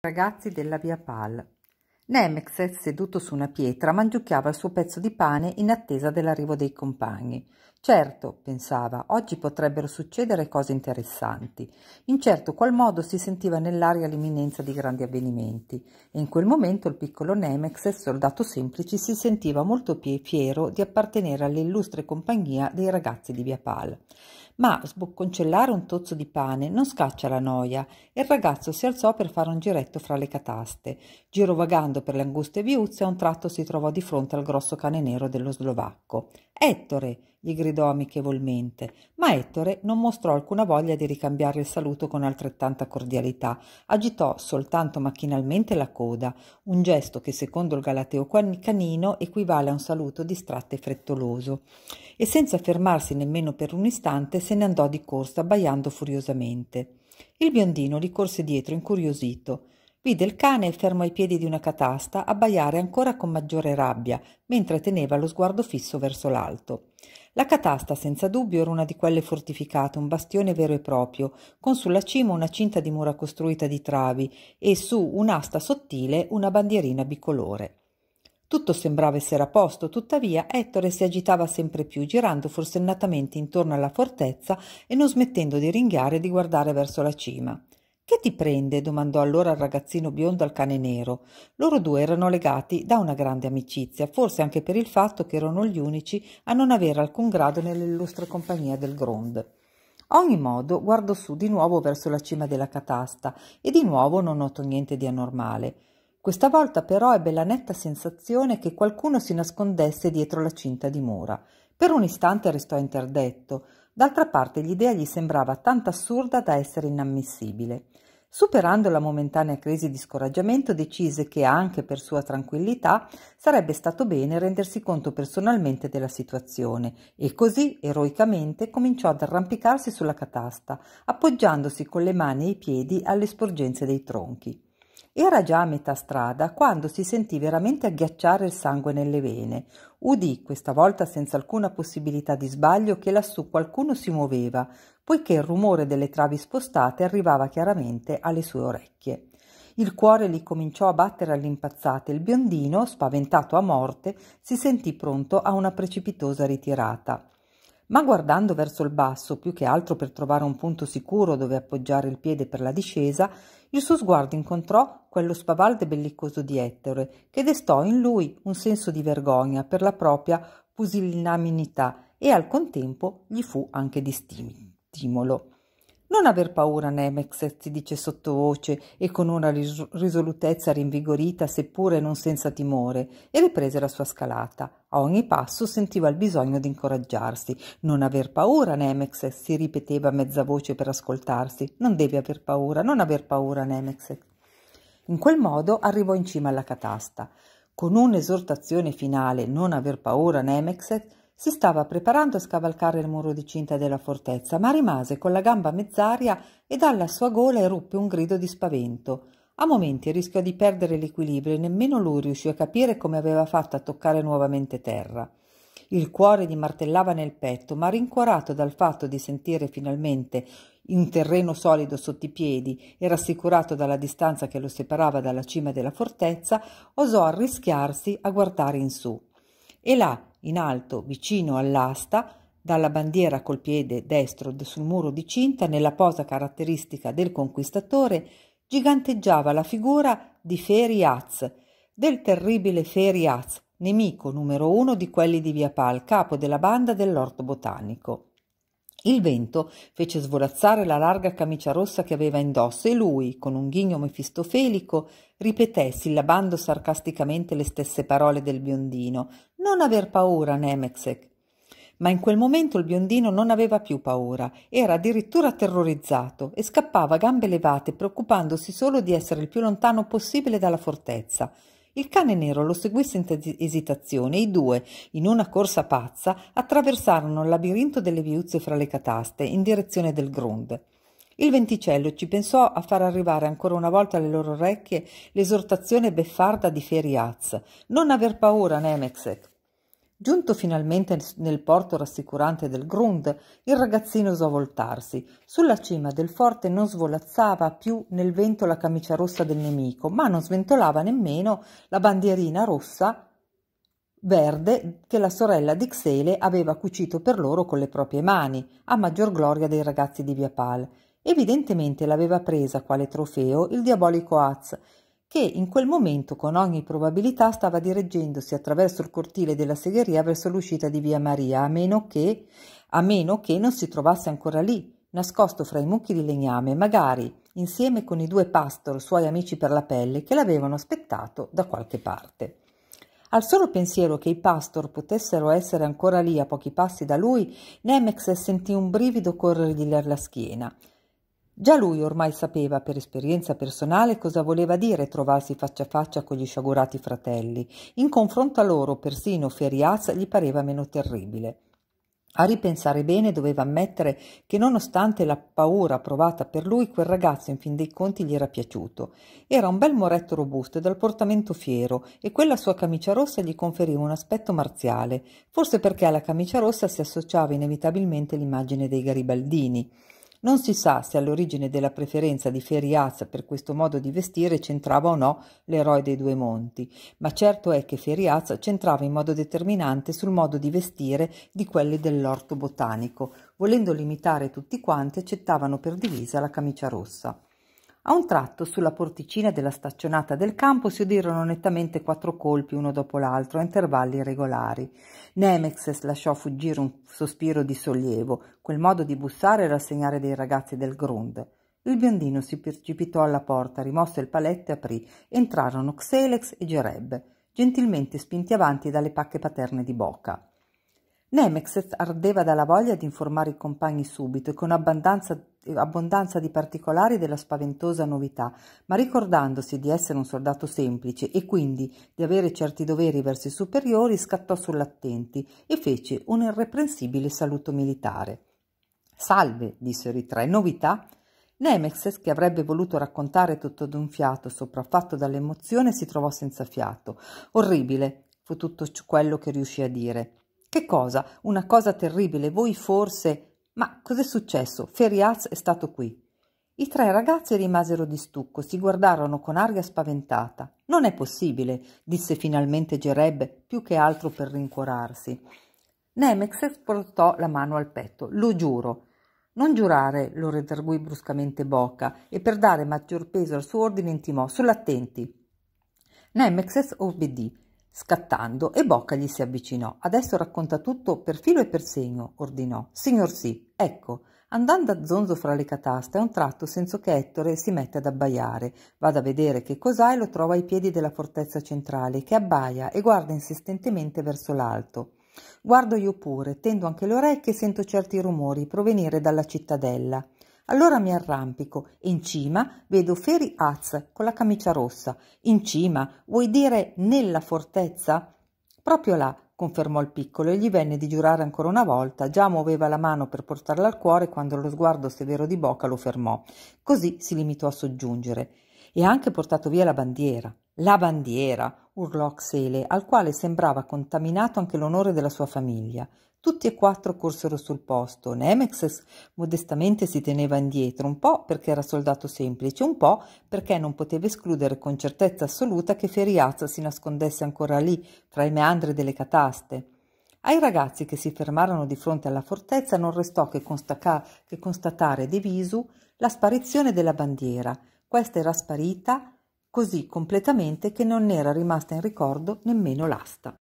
Ragazzi della via Pal. Nemex, seduto su una pietra, mangiucchiava il suo pezzo di pane in attesa dell'arrivo dei compagni. Certo, pensava, oggi potrebbero succedere cose interessanti. In certo qual modo si sentiva nell'aria l'imminenza di grandi avvenimenti e in quel momento il piccolo Nemex, soldato semplice, si sentiva molto più fiero di appartenere all'illustre compagnia dei ragazzi di Via Pal ma sbocconcellare un tozzo di pane non scaccia la noia e il ragazzo si alzò per fare un giretto fra le cataste. Girovagando per le anguste viuzze, a un tratto si trovò di fronte al grosso cane nero dello slovacco. Ettore, gli gridò amichevolmente, ma Ettore non mostrò alcuna voglia di ricambiare il saluto con altrettanta cordialità, agitò soltanto macchinalmente la coda, un gesto che secondo il galateo canino equivale a un saluto distratto e frettoloso, e senza fermarsi nemmeno per un istante se ne andò di corsa abbaiando furiosamente. Il biondino gli corse dietro incuriosito, vide il cane fermo ai piedi di una catasta abbaiare ancora con maggiore rabbia, mentre teneva lo sguardo fisso verso l'alto. La catasta senza dubbio era una di quelle fortificate, un bastione vero e proprio, con sulla cima una cinta di mura costruita di travi e su un'asta sottile una bandierina bicolore. Tutto sembrava essere a posto, tuttavia Ettore si agitava sempre più, girando forsennatamente intorno alla fortezza e non smettendo di ringhiare e di guardare verso la cima. Che ti prende? domandò allora il ragazzino biondo al cane nero. Loro due erano legati da una grande amicizia, forse anche per il fatto che erano gli unici a non avere alcun grado nell'illustre compagnia del Grond. A ogni modo guardo su di nuovo verso la cima della catasta e di nuovo non noto niente di anormale. Questa volta però ebbe la netta sensazione che qualcuno si nascondesse dietro la cinta di mura. Per un istante restò interdetto, D'altra parte l'idea gli sembrava tanto assurda da essere inammissibile. Superando la momentanea crisi di scoraggiamento, decise che anche per sua tranquillità sarebbe stato bene rendersi conto personalmente della situazione e così, eroicamente, cominciò ad arrampicarsi sulla catasta, appoggiandosi con le mani e i piedi alle sporgenze dei tronchi. Era già a metà strada quando si sentì veramente agghiacciare il sangue nelle vene. Udì, questa volta senza alcuna possibilità di sbaglio, che lassù qualcuno si muoveva, poiché il rumore delle travi spostate arrivava chiaramente alle sue orecchie. Il cuore gli cominciò a battere all'impazzata e il biondino, spaventato a morte, si sentì pronto a una precipitosa ritirata ma guardando verso il basso, più che altro per trovare un punto sicuro dove appoggiare il piede per la discesa, il suo sguardo incontrò quello spavalde bellicoso di Ettore, che destò in lui un senso di vergogna per la propria pusillanimita e al contempo gli fu anche di stimolo. Non aver paura, Nemex, si dice sottovoce e con una ris- risolutezza rinvigorita, seppure non senza timore, e riprese la sua scalata. A ogni passo sentiva il bisogno di incoraggiarsi. Non aver paura, Nemex, si ripeteva a mezza voce per ascoltarsi. Non devi aver paura, non aver paura, Nemex. In quel modo arrivò in cima alla catasta. Con un'esortazione finale, non aver paura, Nemex, si stava preparando a scavalcare il muro di cinta della fortezza, ma rimase con la gamba mezz'aria e dalla sua gola eruppe un grido di spavento. A momenti rischiò di perdere l'equilibrio e nemmeno lui riuscì a capire come aveva fatto a toccare nuovamente terra. Il cuore gli martellava nel petto, ma rincuorato dal fatto di sentire finalmente un terreno solido sotto i piedi e rassicurato dalla distanza che lo separava dalla cima della fortezza, osò arrischiarsi a guardare in su. E là, in alto vicino all'asta, dalla bandiera col piede destro sul muro di cinta, nella posa caratteristica del conquistatore, giganteggiava la figura di Feriaz, del terribile Feriaz, nemico numero uno di quelli di Via Pal, capo della banda dell'orto botanico. Il vento fece svolazzare la larga camicia rossa che aveva indosso e lui, con un ghigno mefistofelico, ripeté, sillabando sarcasticamente le stesse parole del biondino: Non aver paura, Nemexek. Ma in quel momento il biondino non aveva più paura, era addirittura terrorizzato e scappava a gambe levate, preoccupandosi solo di essere il più lontano possibile dalla fortezza. Il cane nero lo seguì senza esitazione e i due, in una corsa pazza, attraversarono il labirinto delle viuzze fra le cataste in direzione del Grund. Il venticello ci pensò a far arrivare ancora una volta alle loro orecchie l'esortazione beffarda di Feriaz: non aver paura, Nemexek. Giunto finalmente nel porto rassicurante del Grund, il ragazzino osò voltarsi. Sulla cima del forte non svolazzava più nel vento la camicia rossa del nemico, ma non sventolava nemmeno la bandierina rossa verde che la sorella di Xele aveva cucito per loro con le proprie mani, a maggior gloria dei ragazzi di Via Pal. Evidentemente l'aveva presa quale trofeo il diabolico Az che in quel momento con ogni probabilità stava dirigendosi attraverso il cortile della segheria verso l'uscita di via Maria, a meno che, a meno che non si trovasse ancora lì, nascosto fra i mucchi di legname, magari insieme con i due pastor, suoi amici per la pelle, che l'avevano aspettato da qualche parte. Al solo pensiero che i pastor potessero essere ancora lì a pochi passi da lui, Nemex sentì un brivido correre di là la schiena. Già lui ormai sapeva per esperienza personale cosa voleva dire trovarsi faccia a faccia con gli sciagurati fratelli. In confronto a loro, persino Feriaz gli pareva meno terribile. A ripensare bene doveva ammettere che nonostante la paura provata per lui, quel ragazzo in fin dei conti gli era piaciuto. Era un bel moretto robusto e dal portamento fiero e quella sua camicia rossa gli conferiva un aspetto marziale, forse perché alla camicia rossa si associava inevitabilmente l'immagine dei garibaldini. Non si sa se all'origine della preferenza di Feriaz per questo modo di vestire c'entrava o no l'eroe dei due monti, ma certo è che Feriaz c'entrava in modo determinante sul modo di vestire di quelli dell'orto botanico, volendo limitare tutti quanti accettavano per divisa la camicia rossa. A un tratto, sulla porticina della staccionata del campo si udirono nettamente quattro colpi uno dopo l'altro a intervalli regolari. Nemex lasciò fuggire un sospiro di sollievo. Quel modo di bussare era il segnale dei ragazzi del Grund. Il biondino si precipitò alla porta, rimosse il paletto e aprì. Entrarono Xelex e Gereb, gentilmente spinti avanti dalle pacche paterne di Bocca. Nemex ardeva dalla voglia di informare i compagni subito e con abbondanza, abbondanza di particolari della spaventosa novità, ma ricordandosi di essere un soldato semplice e quindi di avere certi doveri verso i superiori, scattò sull'attenti e fece un irreprensibile saluto militare. Salve, dissero i tre, novità? Nemexes, che avrebbe voluto raccontare tutto d'un fiato, sopraffatto dall'emozione, si trovò senza fiato. Orribile, fu tutto quello che riuscì a dire. Che cosa? Una cosa terribile. Voi forse... Ma cos'è successo? Feriaz è stato qui. I tre ragazzi rimasero di stucco, si guardarono con aria spaventata. Non è possibile, disse finalmente Gereb, più che altro per rincuorarsi. Nemex portò la mano al petto. Lo giuro. Non giurare, lo redarguì bruscamente Bocca, e per dare maggior peso al suo ordine intimò: Sull'attenti. Nemexes obbedì Scattando, e Bocca gli si avvicinò. Adesso racconta tutto per filo e per segno, ordinò. Signor sì, ecco. Andando a zonzo fra le cataste, a un tratto senso che Ettore si mette ad abbaiare. Vado a vedere che cos'ha e lo trova ai piedi della fortezza centrale, che abbaia e guarda insistentemente verso l'alto. Guardo io pure, tendo anche le orecchie e sento certi rumori provenire dalla cittadella. Allora mi arrampico e in cima vedo Feri Az con la camicia rossa. In cima, vuoi dire nella fortezza? Proprio là, confermò il piccolo e gli venne di giurare ancora una volta. Già muoveva la mano per portarla al cuore quando lo sguardo severo di Bocca lo fermò. Così si limitò a soggiungere. E ha anche portato via la bandiera. La bandiera! urlò Xele, al quale sembrava contaminato anche l'onore della sua famiglia. Tutti e quattro corsero sul posto. Nemex modestamente si teneva indietro, un po' perché era soldato semplice, un po' perché non poteva escludere con certezza assoluta che Feriazza si nascondesse ancora lì, fra i meandri delle cataste. Ai ragazzi che si fermarono di fronte alla fortezza non restò che, constaca- che constatare di visu la sparizione della bandiera. Questa era sparita così completamente che non era rimasta in ricordo nemmeno l'asta.